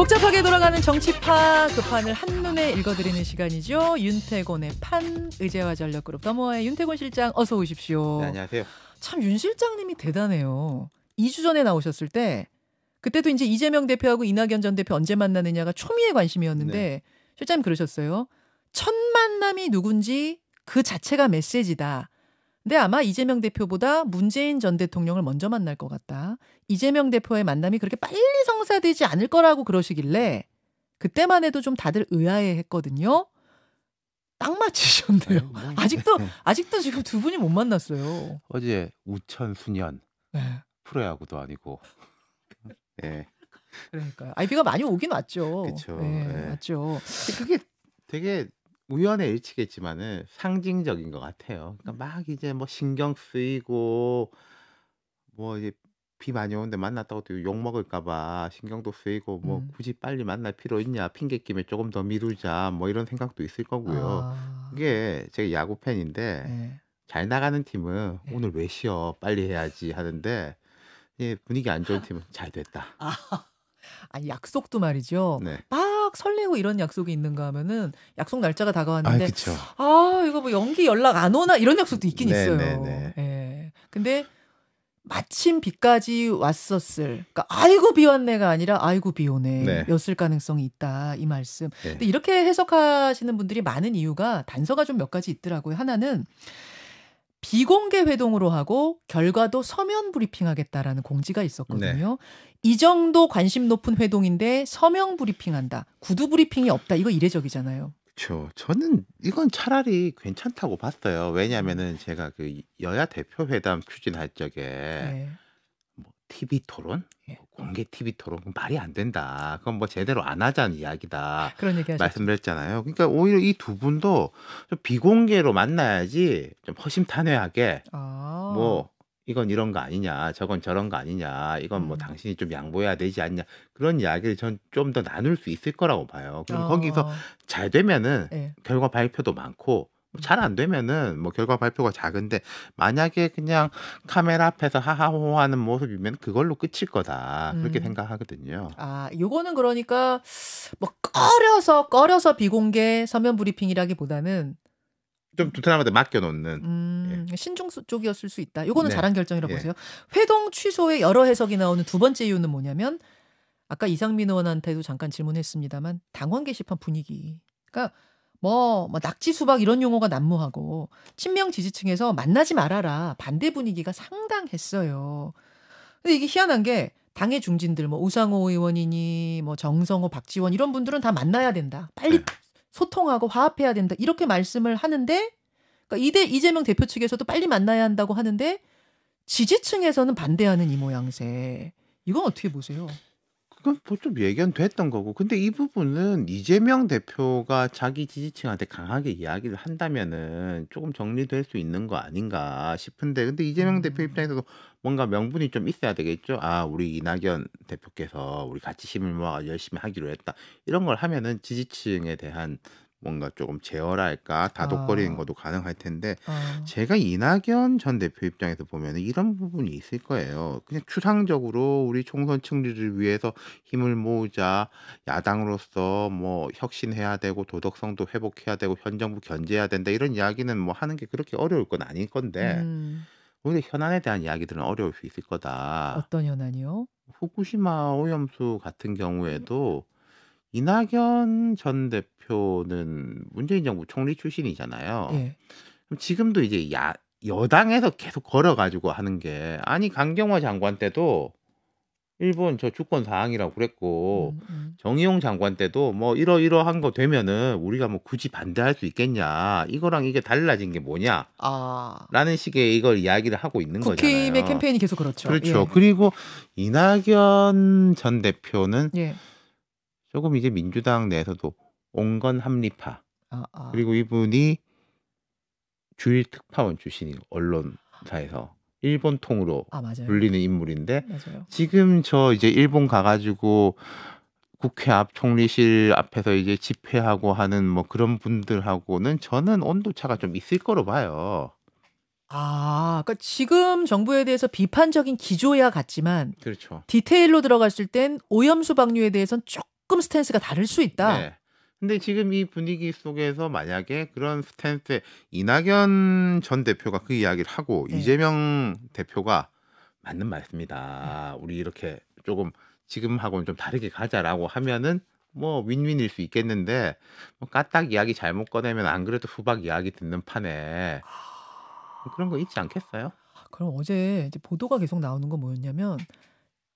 복잡하게 돌아가는 정치파 그 판을 한눈에 읽어드리는 시간이죠. 윤태곤의 판 의제와 전력그룹 더모아의 윤태곤 실장 어서 오십시오. 네, 안녕하세요. 참 윤 실장님이 대단해요. 2주 전에 나오셨을 때 그때도 이제 이재명 대표하고 이낙연 전 대표 언제 만나느냐가 초미의 관심이었는데 네. 실장님 그러셨어요. 첫 만남이 누군지 그 자체가 메시지다. 근데 아마 이재명 대표보다 문재인 전 대통령을 먼저 만날 것 같다. 이재명 대표의 만남이 그렇게 빨리 성사되지 않을 거라고 그러시길래 그때만 해도 좀 다들 의아해 했거든요. 딱 맞히셨네요. 뭐. 아직도 네. 아직도 지금 두 분이 못 만났어요. 어제 우천 수년 네. 프로야구도 아니고. 네. 그러니까요. 아이비가 많이 오긴 왔죠. 그렇죠. 네, 네. 왔죠. 그게 되게 우연의 일치겠지만은 상징적인 것 같아요. 그러니까 음. 막 이제 뭐 신경 쓰이고 뭐 이제 비 많이 오는데 만났다고 또 욕 먹을까 봐 신경도 쓰이고 뭐 음. 굳이 빨리 만날 필요 있냐 핑계 끼면 조금 더 미루자 뭐 이런 생각도 있을 거고요. 아. 이게 제가 야구 팬인데 네. 잘 나가는 팀은 네. 오늘 왜 쉬어 빨리 해야지 하는데 예, 분위기 안 좋은 팀은 잘 됐다. 아, 아니 약속도 말이죠. 네. 아, 막 설레고 이런 약속이 있는가 하면은 약속 날짜가 다가왔는데 아, 아 이거 뭐 연기 연락 안 오나 이런 약속도 있긴 네, 있어요. 네, 네. 예. 근데 마침 비까지 왔었을, 그러니까 아이고 비 왔네가 아니라 아이고 비 오네였을 네. 가능성이 있다 이 말씀. 네. 근데 이렇게 해석하시는 분들이 많은 이유가 단서가 좀 몇 가지 있더라고요. 하나는 비공개 회동으로 하고 결과도 서면 브리핑하겠다라는 공지가 있었거든요. 네. 이 정도 관심 높은 회동인데 서명 브리핑한다. 구두 브리핑이 없다. 이거 이례적이잖아요. 그렇죠. 저는 이건 차라리 괜찮다고 봤어요. 왜냐하면은 음. 제가 그 여야 대표 회담 추진할 적에 네. TV 토론? 예. 공개 TV 토론 말이 안 된다. 그건 뭐 제대로 안 하자는 이야기다. 그런 얘기 하죠 말씀드렸잖아요. 그러니까 오히려 이 두 분도 좀 비공개로 만나야지 좀 허심탄회하게 아. 뭐 이건 이런 거 아니냐, 저건 저런 거 아니냐, 이건 뭐 음. 당신이 좀 양보해야 되지 않냐 그런 이야기를 전 좀 더 나눌 수 있을 거라고 봐요. 그럼 어. 거기서 잘 되면은 예. 결과 발표도 많고 뭐 잘안 되면은 뭐 결과 발표가 작은데 만약에 그냥 카메라 앞에서 하하호호하는 모습이면 그걸로 끝일 거다 그렇게 음. 생각하거든요. 아 요거는 그러니까 뭐 꺼려서 꺼려서 비공개 서면 브리핑이라기보다는 좀 두사람한테 맡겨놓는 음, 예. 신중 쪽이었을 수 있다. 요거는 네. 잘한 결정이라고 예. 보세요. 회동 취소의 여러 해석이 나오는 두 번째 이유는 뭐냐면 아까 이상민 의원한테도 잠깐 질문했습니다만 당원 게시판 분위기. 그러니까 뭐, 뭐 낙지 수박 이런 용어가 난무하고 친명 지지층에서 만나지 말아라 반대 분위기가 상당했어요. 근데 이게 희한한 게 당의 중진들 뭐 우상호 의원이니 뭐 정성호 박지원 이런 분들은 다 만나야 된다. 빨리 네. 소통하고 화합해야 된다. 이렇게 말씀을 하는데 그러니까 이대 이재명 대표 측에서도 빨리 만나야 한다고 하는데 지지층에서는 반대하는 이 모양새. 이건 어떻게 보세요? 그건 보통 뭐 예견됐던 거고. 근데 이 부분은 이재명 대표가 자기 지지층한테 강하게 이야기를 한다면은 조금 정리될 수 있는 거 아닌가 싶은데, 근데 이재명 음. 대표 입장에서도 뭔가 명분이 좀 있어야 되겠죠. 아, 우리 이낙연 대표께서 우리 같이 힘을 모아 열심히 하기로 했다. 이런 걸 하면은 지지층에 대한 뭔가 조금 제어랄까 다독거리는 아. 것도 가능할 텐데 아. 제가 이낙연 전 대표 입장에서 보면 이런 부분이 있을 거예요. 그냥 추상적으로 우리 총선 승리을 위해서 힘을 모으자 야당으로서 뭐 혁신해야 되고 도덕성도 회복해야 되고 현 정부 견제해야 된다 이런 이야기는 뭐 하는 게 그렇게 어려울 건 아닐 건데 음. 오히려 현안에 대한 이야기들은 어려울 수 있을 거다. 어떤 현안이요? 후쿠시마 오염수 같은 경우에도 음. 이낙연 전 대표는 문재인 정부 총리 출신이잖아요. 예. 그럼 지금도 이제 야, 여당에서 계속 걸어가지고 하는 게 아니 강경화 장관 때도 일본 저 주권 사항이라고 그랬고 음, 음. 정의용 장관 때도 뭐 이러이러한 거 되면은 우리가 뭐 굳이 반대할 수 있겠냐 이거랑 이게 달라진 게 뭐냐라는 아. 식의 이걸 이야기를 하고 있는 국힘의 거잖아요. 국힘의 캠페인이 계속 그렇죠. 그렇죠. 예. 그리고 이낙연 전 대표는 예. 조금 이제 민주당 내에서도 온건 합리파 아, 아. 그리고 이분이 주일 특파원 출신이 언론사에서 일본통으로 아, 불리는 인물인데 맞아요. 지금 저 이제 일본 가가지고 국회 앞 총리실 앞에서 이제 집회하고 하는 뭐 그런 분들하고는 저는 온도차가 좀 있을 거로 봐요. 아, 그러니까 지금 정부에 대해서 비판적인 기조야 같지만 그렇죠. 디테일로 들어갔을 땐 오염수 방류에 대해서는 조금 스탠스가 다를 수 있다. 네. 근데 지금 이 분위기 속에서 만약에 그런 스탠스에 이낙연 전 대표가 그 이야기를 하고 네. 이재명 대표가 맞는 말씀이다. 우리 이렇게 조금 지금하고는 좀 다르게 가자라고 하면은 뭐 윈윈일 수 있겠는데 뭐 까딱 이야기 잘못 꺼내면 안 그래도 후박 이야기 듣는 판에 아. 그런 거 있지 않겠어요? 그럼 어제 이제 보도가 계속 나오는 건 뭐였냐면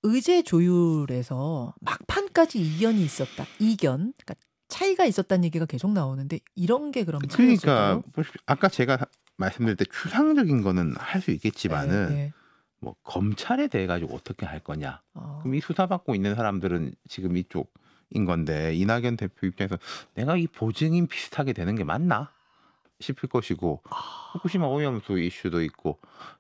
의제 조율에서 막판까지 이견이 있었다. 이견. 그러니까 차이가 있었다는 얘기가 계속 나오는데 이런 게 그럼 그러니까 보십시오. 아까 제가 말씀드릴 때 추상적인 거는 할 수 있겠지만은 네, 네. 뭐 검찰에 대해 가지고 어떻게 할 거냐. 어. 그럼 이 수사받고 있는 사람들은 지금 이쪽인 건데 이낙연 대표 입장에서 내가 이 보증인 비슷하게 되는 게 맞나? 싶을 것이고 아. 후쿠시마 오염수 이슈도 있고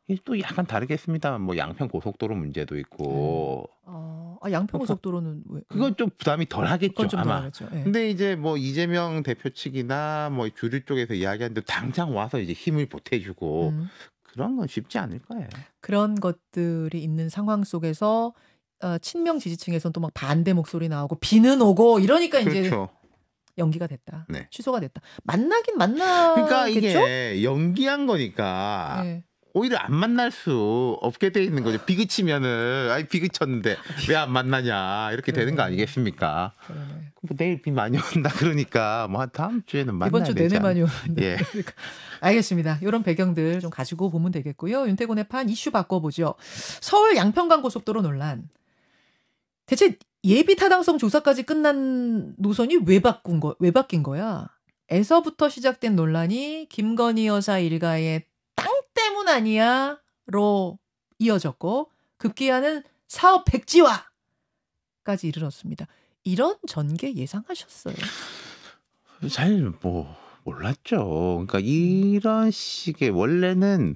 이또 약간 다르겠습니다. 뭐 양평 고속도로 문제도 있고. 네. 어, 아, 양평 그러니까 고속도로는 왜? 그건 좀 부담이 덜하겠죠 좀 아마. 네. 근데 이제 뭐 이재명 대표 측이나 뭐 주류 쪽에서 이야기하는데 당장 와서 이제 힘을 보태주고 음. 그런 건 쉽지 않을 거예요. 그런 것들이 있는 상황 속에서 어, 친명 지지층에서는 또 막 반대 목소리 나오고 비는 오고 이러니까 그렇죠. 이제 연기가 됐다. 네. 취소가 됐다. 만나긴 만나. 그러니까 이게 연기한 거니까. 네. 오히려 안 만날 수 없게 돼 있는 거죠. 비그치면은 아이 비그쳤는데 왜 안 만나냐 이렇게 되는 거 아니겠습니까? 뭐 내일 비 많이 온다 그러니까 뭐 한 다음 주에는 만나야 이번 주 내내 많이 오는 예. 그러니까 알겠습니다. 이런 배경들 좀 가지고 보면 되겠고요. 윤태곤의 판 이슈 바꿔보죠. 서울 양평간 고속도로 논란. 대체 예비 타당성 조사까지 끝난 노선이 왜 바꾼 거, 왜 바뀐 거야? 에서부터 시작된 논란이 김건희 여사 일가의 땅 때문 아니야? 로 이어졌고, 급기야는 사업 백지화! 까지 이르렀습니다. 이런 전개 예상하셨어요? 잘, 뭐, 몰랐죠. 그러니까 이런 식의 원래는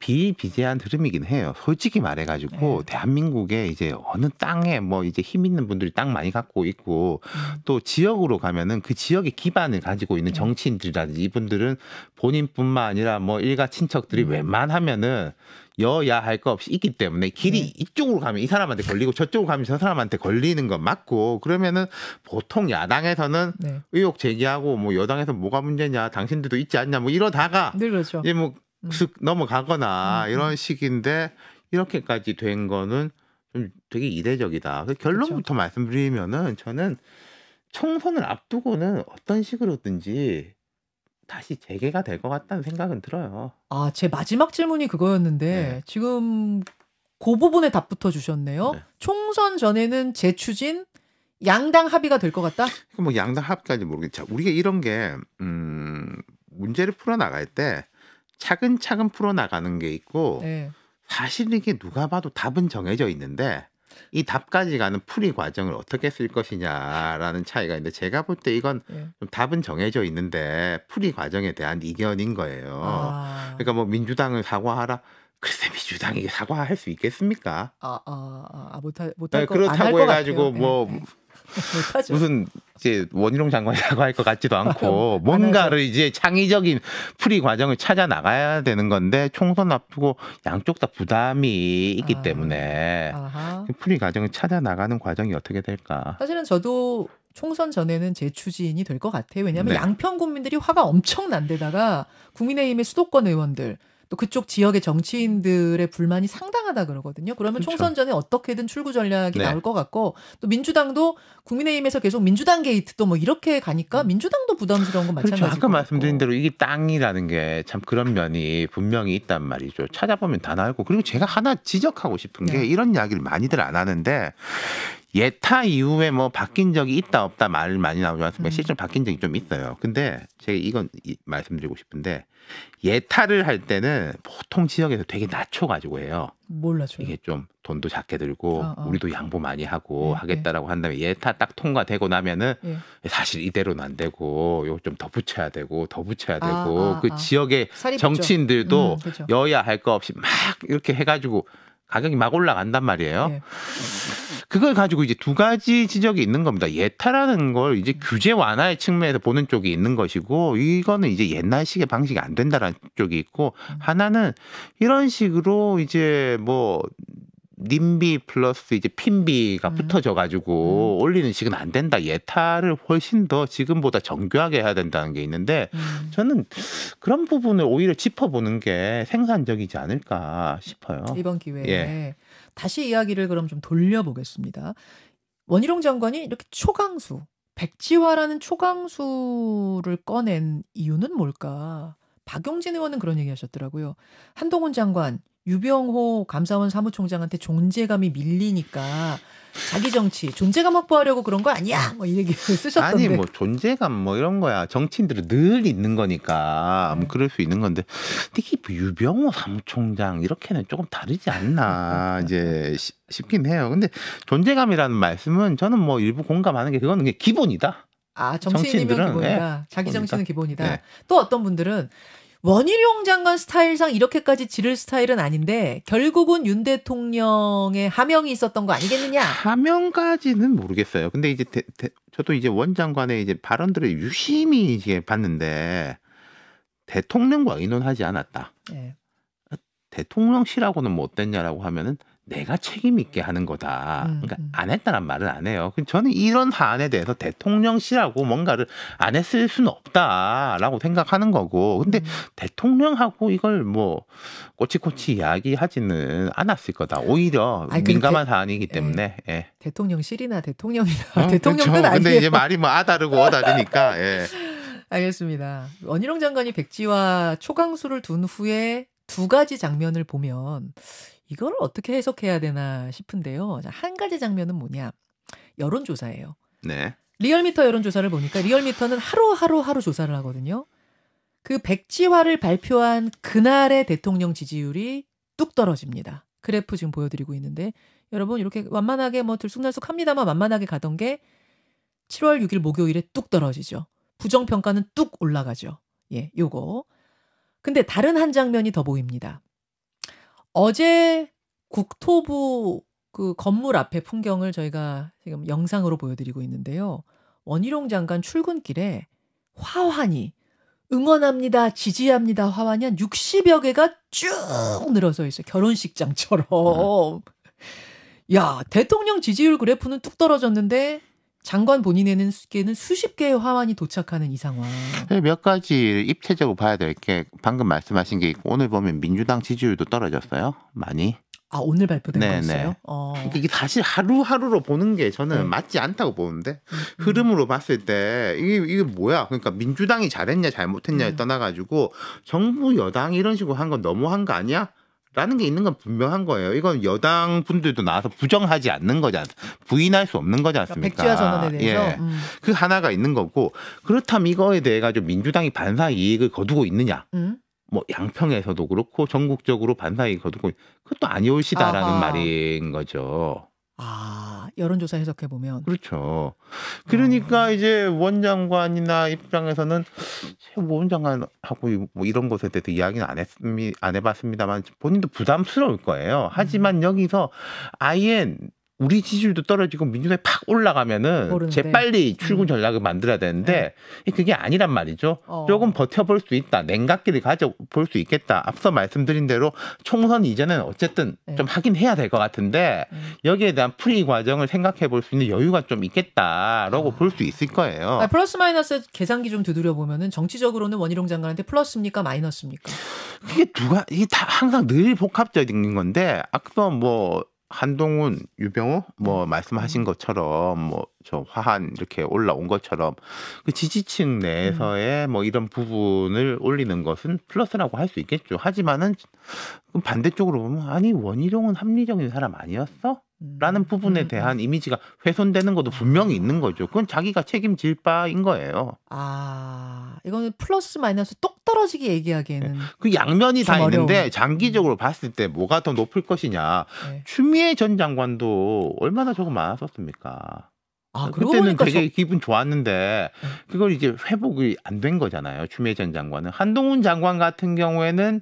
비비제한 흐름이긴 해요. 솔직히 말해가지고 네. 대한민국에 이제 어느 땅에 뭐 이제 힘 있는 분들이 땅 많이 갖고 있고 음. 또 지역으로 가면은 그 지역의 기반을 가지고 있는 네. 정치인들이라든지 이분들은 본인뿐만 아니라 뭐 일가 친척들이 음. 웬만하면은 여야 할 거 없이 있기 때문에 길이 네. 이쪽으로 가면 이 사람한테 걸리고 저쪽으로 가면 저 사람한테 걸리는 건 맞고 그러면은 보통 야당에서는 네. 의혹 제기하고 뭐 여당에서 뭐가 문제냐 당신들도 있지 않냐 뭐 이러다가 네, 그렇죠. 이제 뭐 음. 슥 넘어가거나 음, 음. 이런 식인데 이렇게까지 된 거는 좀 되게 이례적이다. 그 결론부터 그렇 말씀드리면은 저는 총선을 앞두고는 어떤 식으로든지 다시 재개가 될 것 같다는 생각은 들어요. 아, 제 마지막 질문이 그거였는데 네. 지금 그 부분에 답 붙어 주셨네요. 네. 총선 전에는 재추진 양당 합의가 될 것 같다? 그 뭐 양당 합의까지 모르겠죠. 우리가 이런 게 음, 문제를 풀어 나갈 때 차근차근 풀어나가는 게 있고 네. 사실 이게 누가 봐도 답은 정해져 있는데 이 답까지 가는 풀이 과정을 어떻게 쓸 것이냐라는 차이가 있는데 제가 볼 때 이건 예. 좀 답은 정해져 있는데 풀이 과정에 대한 이견인 거예요. 아. 그러니까 뭐 민주당을 사과하라. 글쎄 민주당이 사과할 수 있겠습니까? 아 아아 아, 아, 아, 못할 못할 네, 그렇다고 해가지고 뭐 네. 네. 무슨 이제 원희룡 장관이라고 할 것 같지도 않고 음, 뭔가를 이제 창의적인 풀이 과정을 찾아 나가야 되는 건데 총선 앞두고 양쪽 다 부담이 있기 아. 때문에 아하. 그 풀이 과정을 찾아 나가는 과정이 어떻게 될까? 사실은 저도 총선 전에는 재추진이 될 것 같아요. 왜냐하면 네. 양평 국민들이 화가 엄청 난데다가 국민의힘의 수도권 의원들 또 그쪽 지역의 정치인들의 불만이 상당하다 그러거든요. 그러면 그렇죠. 총선 전에 어떻게든 출구 전략이 네. 나올 것 같고 또 민주당도 국민의힘에서 계속 민주당 게이트 또 뭐 이렇게 가니까 민주당도 부담스러운 건 마찬가지고. 그렇죠. 아까 말씀드린 대로 이게 땅이라는 게 참 그런 면이 분명히 있단 말이죠. 찾아보면 다 나오고 그리고 제가 하나 지적하고 싶은 게 네. 이런 이야기를 많이들 안 하는데 예타 이후에 뭐 바뀐 적이 있다 없다 말 많이 나오지만 않 음. 실제로 바뀐 적이 좀 있어요. 근데 제가 이건 이, 말씀드리고 싶은데 예타를 할 때는 보통 지역에서 되게 낮춰가지고 해요. 몰라줘 이게 좀 돈도 작게 들고 아, 아. 우리도 양보 많이 하고 네, 하겠다라고 네. 한다면 예타 딱 통과되고 나면은 네. 사실 이대로는 안 되고 요거 좀 더 붙여야 되고 더 붙여야 아, 되고 아, 그 아. 지역의 정치인들도 음, 그렇죠. 여야 할 거 없이 막 이렇게 해가지고 가격이 막 올라간단 말이에요. 네. 그걸 가지고 이제 두 가지 지적이 있는 겁니다. 예타라는 걸 이제 음. 규제 완화의 측면에서 보는 쪽이 있는 것이고 이거는 이제 옛날식의 방식이 안 된다라는 쪽이 있고 음. 하나는 이런 식으로 이제 뭐 님비 플러스 이제 핀비가 음. 붙어져 가지고 음. 올리는 식은 안 된다. 예타를 훨씬 더 지금보다 정교하게 해야 된다는 게 있는데 음. 저는 그런 부분을 오히려 짚어보는 게 생산적이지 않을까 싶어요. 이번 기회에 예. 다시 이야기를 그럼 좀 돌려보겠습니다. 원희룡 장관이 이렇게 초강수 백지화라는 초강수를 꺼낸 이유는 뭘까? 박용진 의원은 그런 얘기 하셨더라고요. 한동훈 장관, 유병호 감사원 사무총장한테 존재감이 밀리니까 자기 정치 존재감 확보하려고 그런 거 아니야? 뭐 이 얘기 를 쓰셨던데. 아니 뭐 존재감 뭐 이런 거야. 정치인들은 늘 있는 거니까 뭐 음. 그럴 수 있는 건데 특히 뭐 유병호 사무총장 이렇게는 조금 다르지 않나 이제 싶긴 해요. 근데 존재감이라는 말씀은 저는 뭐 일부 공감하는 게 그거는 기본이다. 아 정치인이면 기본이다. 예, 자기 정치는 기본이다. 예. 또 어떤 분들은 원희룡 장관 스타일상 이렇게까지 지를 스타일은 아닌데 결국은 윤 대통령의 하명이 있었던 거 아니겠느냐? 하명까지는 모르겠어요. 근데 이제 대, 대, 저도 이제 원 장관의 이제 발언들을 유심히 이제 봤는데 대통령과 의논하지 않았다. 네. 대통령실하고는 뭐 어땠냐라고 하면은 내가 책임 있게 하는 거다. 음, 그러니까 음. 안 했다란 말은 안 해요. 그러니까 저는 이런 사안에 대해서 대통령실하고 뭔가를 안 했을 수는 없다라고 생각하는 거고. 근데 음. 대통령하고 이걸 뭐 꼬치꼬치 이야기하지는 않았을 거다. 오히려 아니, 민감한 대, 사안이기 예. 때문에. 예. 예. 대통령실이나 대통령이나 어, 대통령은 그렇죠. 아니 근데 이제 말이 뭐 아다르고 어다르니까. 예. 알겠습니다. 원희룡 장관이 백지와 초강수를 둔 후에 두 가지 장면을 보면 이걸 어떻게 해석해야 되나 싶은데요. 한 가지 장면은 뭐냐? 여론조사예요. 네. 리얼미터 여론조사를 보니까 리얼미터는 하루하루 하루 조사를 하거든요. 그 백지화를 발표한 그날의 대통령 지지율이 뚝 떨어집니다. 그래프 지금 보여드리고 있는데 여러분 이렇게 완만하게 뭐 들쑥날쑥 합니다만 완만하게 가던 게 7월 6일 목요일에 뚝 떨어지죠. 부정평가는 뚝 올라가죠. 예, 요거. 근데 다른 한 장면이 더 보입니다. 어제 국토부 그 건물 앞에 풍경을 저희가 지금 영상으로 보여드리고 있는데요. 원희룡 장관 출근길에 화환이 응원합니다, 지지합니다 화환이 한 60여 개가 쭉 늘어서 있어요. 결혼식장처럼. 네. 야, 대통령 지지율 그래프는 뚝 떨어졌는데 장관 본인에는 수께는 수십 개의 화환이 도착하는 이 상황. 네, 몇 가지 입체적으로 봐야 될 게 방금 말씀하신 게 있고 오늘 보면 민주당 지지율도 떨어졌어요. 많이. 아 오늘 발표된 네네. 거였어요? 네. 어. 이게 사실 하루하루로 보는 게 저는 네. 맞지 않다고 보는데 음, 음. 흐름으로 봤을 때 이게 이게 뭐야? 그러니까 민주당이 잘했냐 잘못했냐에 음. 떠나가지고 정부 여당 이런 식으로 한 건 너무한 거 아니야? 라는 게 있는 건 분명한 거예요. 이건 여당 분들도 나와서 부정하지 않는 거지 않, 부인할 수 없는 거지 그러니까 않습니까? 백지화 선언에 대해서 예. 음. 그 하나가 있는 거고 그렇다면 이거에 대해 가지고 민주당이 반사 이익을 거두고 있느냐? 음? 뭐 양평에서도 그렇고 전국적으로 반사 이익 을 거두고 그것도 아니오시다라는 아하. 말인 거죠. 아, 여론조사 해석해 보면 그렇죠. 그러니까 어. 이제 원장관이나 입장에서는 원장관하고 뭐 이런 것에 대해서 이야기는 안 했음이 안 해봤습니다만 본인도 부담스러울 거예요. 하지만 음. 여기서 아예 우리 지지율도 떨어지고 민주당이 팍 올라가면은 모르데 재빨리 출근 음. 전략을 만들어야 되는데 네. 그게 아니란 말이죠. 어. 조금 버텨볼 수 있다. 냉각기를 가져볼 수 있겠다. 앞서 말씀드린 대로 총선 이제는 어쨌든 네. 좀 하긴 해야 될 것 같은데 음. 여기에 대한 풀이 과정을 생각해 볼 수 있는 여유가 좀 있겠다라고 아. 볼수 있을 거예요. 아 플러스 마이너스 계산기 좀 두드려 보면은 정치적으로는 원희룡 장관한테 플러스입니까 마이너스입니까? 그게 누가 이게 다 항상 늘 복합적인 건데 아까 뭐 한동훈, 유병호 뭐 네. 말씀하신 음. 것처럼 뭐 저 화한 이렇게 올라온 것처럼 그 지지층 내에서의 음. 뭐 이런 부분을 올리는 것은 플러스라고 할 수 있겠죠. 하지만은 반대쪽으로 보면 아니 원희룡은 합리적인 사람 아니었어? 라는 음. 부분에 대한 이미지가 훼손되는 것도 분명히 아. 있는 거죠. 그건 자기가 책임질 바인 거예요. 아. 이거는 플러스 마이너스 똑 떨어지게 얘기하기에는 네. 그 양면이 다 어려운. 있는데 장기적으로 음. 봤을 때 뭐가 더 높을 것이냐. 네. 추미애 전 장관도 얼마나 저거 많았었습니까? 아, 그때는 되게 저... 기분 좋았는데 네. 그걸 이제 회복이 안 된 거잖아요. 추미애 전 장관은 한동훈 장관 같은 경우에는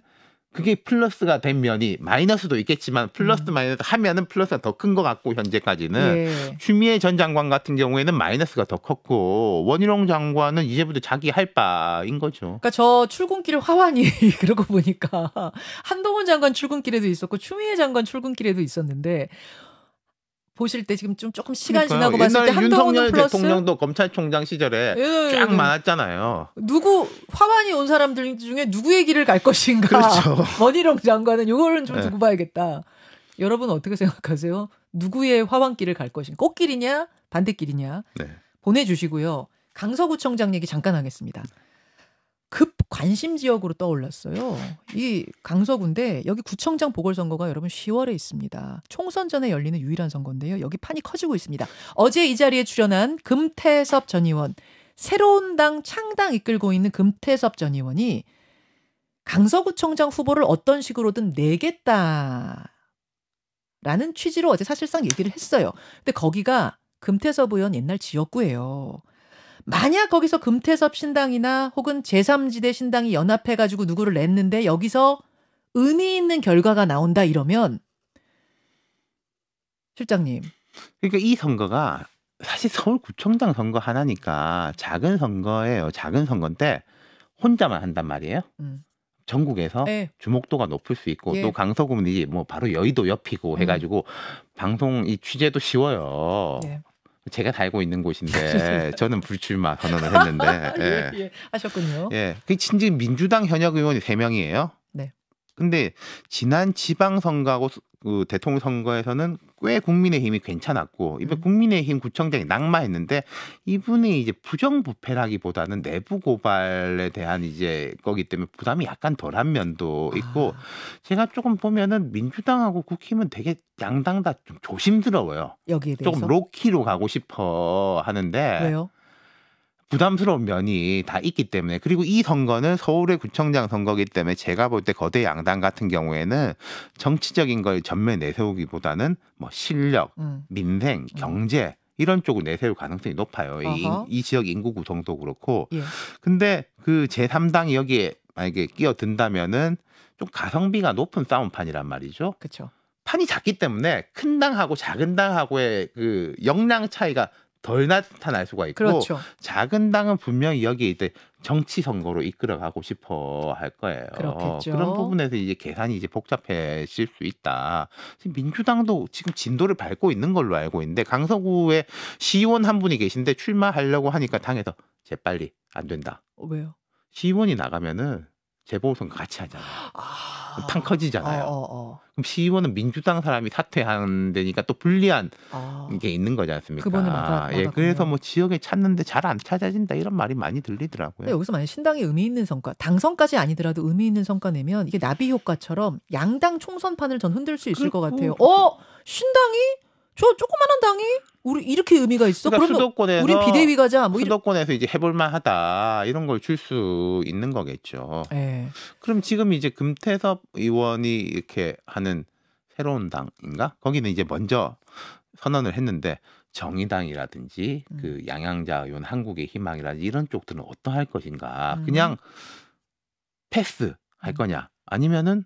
그게 플러스가 된 면이 마이너스도 있겠지만 플러스 음. 마이너스 하면은 플러스가 더 큰 것 같고 현재까지는 예. 추미애 전 장관 같은 경우에는 마이너스가 더 컸고 원희룡 장관은 이제부터 자기 할 바인 거죠. 그러니까 저 출근길에 화환이 그러고 보니까 한동훈 장관 출근길에도 있었고 추미애 장관 출근길에도 있었는데 보실 때 지금 좀 조금 시간 그러니까요. 지나고 봤을 때 한동훈 플러스 대통령도 검찰총장 시절에 예, 쫙 예, 예. 많았잖아요. 누구 화환이 온 사람들 중에 누구의 길을 갈 것인가? 그렇죠. 원희룡 장관은 요거는 좀 네. 두고 봐야겠다. 여러분 어떻게 생각하세요? 누구의 화환길을 갈 것인가? 꽃길이냐 반대길이냐? 네. 보내주시고요. 강서구청장 얘기 잠깐 하겠습니다. 급 관심 지역으로 떠올랐어요. 이 강서구인데 여기 구청장 보궐선거가 여러분 10월에 있습니다. 총선 전에 열리는 유일한 선거인데요. 여기 판이 커지고 있습니다. 어제 이 자리에 출연한 금태섭 전 의원, 새로운 당 창당 이끌고 있는 금태섭 전 의원이 강서구청장 후보를 어떤 식으로든 내겠다라는 취지로 어제 사실상 얘기를 했어요. 근데 거기가 금태섭 의원 옛날 지역구예요. 만약 거기서 금태섭 신당이나 혹은 제3지대 신당이 연합해가지고 누구를 냈는데 여기서 의미 있는 결과가 나온다 이러면 실장님. 그러니까 이 선거가 사실 서울구청장 선거 하나니까 작은 선거예요. 작은 선거인데 혼자만 한단 말이에요. 음. 전국에서 네. 주목도가 높을 수 있고 예. 또 강서구문이 뭐 바로 여의도 옆이고 해가지고 음. 방송 이 취재도 쉬워요. 예. 제가 달고 있는 곳인데 네. 저는 불출마 선언을 했는데 예, 예, 예. 하셨군요. 예, 그 진지 민주당 현역 의원이 3 명이에요. 근데 지난 지방선거하고 그 대통령 선거에서는 꽤 국민의힘이 괜찮았고 이번 음. 국민의힘 구청장이 낙마했는데 이분이 이제 부정부패라기보다는 내부 고발에 대한 이제 거기 때문에 부담이 약간 덜한 면도 있고 아. 제가 조금 보면은 민주당하고 국힘은 되게 양당 다 좀 조심스러워요. 여기에 대해서 조금 로키로 가고 싶어 하는데 왜요? 부담스러운 면이 다 있기 때문에 그리고 이 선거는 서울의 구청장 선거기 때문에 제가 볼 때 거대 양당 같은 경우에는 정치적인 걸 전면 내세우기보다는 뭐 실력, 음. 민생, 음. 경제 이런 쪽을 내세울 가능성이 높아요. 이, 이, 지역 인구 구성도 그렇고. 예. 근데 그 제3당이 여기에 만약에 끼어든다면은 좀 가성비가 높은 싸움판이란 말이죠. 그렇죠. 판이 작기 때문에 큰 당하고 작은 당하고의 그 역량 차이가 덜 나타날 수가 있고 그렇죠. 작은 당은 분명히 여기에 이제 정치 선거로 이끌어가고 싶어 할 거예요. 그렇겠죠. 그런 부분에서 이제 계산이 이제 복잡해질 수 있다. 지금 민주당도 지금 진도를 밟고 있는 걸로 알고 있는데 강서구에 시의원 한 분이 계신데 출마하려고 하니까 당에서 재빨리 안 된다. 어, 왜요? 시의원이 나가면은 재보선 같이 하잖아요. 아... 탕 커지잖아요. 어, 어, 어. 그럼 시의원은 민주당 사람이 사퇴한 데니까 또 불리한 아. 게 있는 거지 않습니까? 맞아, 뭐 예, 그래서 뭐 지역에 찾는데 잘 안 찾아진다 이런 말이 많이 들리더라고요. 네, 여기서 만약 신당이 의미 있는 성과, 당선까지 아니더라도 의미 있는 성과 내면 이게 나비 효과처럼 양당 총선판을 전 흔들 수 있을 그렇고. 것 같아요. 그렇죠. 어, 신당이 저 조그만한 당이 우리 이렇게 의미가 있어? 그러니까 그러면 우리 비대위 가자. 뭐 수도권에서 이제 해볼만하다 이런 걸 줄 수 있는 거겠죠. 네. 그럼 지금 이제 금태섭 의원이 이렇게 하는 새로운 당인가? 거기는 이제 먼저 선언을 했는데 정의당이라든지 음. 그 양양자 의원 한국의 희망이라든지 이런 쪽들은 어떠할 것인가? 음. 그냥 패스 할 거냐? 아니면은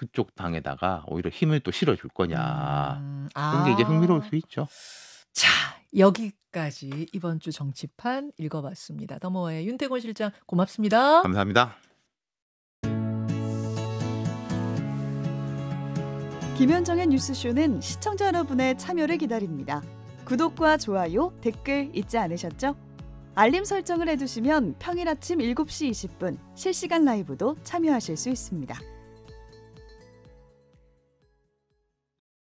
그쪽 당에다가 오히려 힘을 또 실어줄 거냐. 음, 아. 그런 게 이제 아. 흥미로울 수 있죠. 자, 여기까지 이번 주 정치판 읽어봤습니다. 더모아의 윤태곤 실장 고맙습니다. 감사합니다. 김현정의 뉴스쇼는 시청자 여러분의 참여를 기다립니다. 구독과 좋아요, 댓글 잊지 않으셨죠? 알림 설정을 해두시면 평일 아침 7시 20분 실시간 라이브도 참여하실 수 있습니다.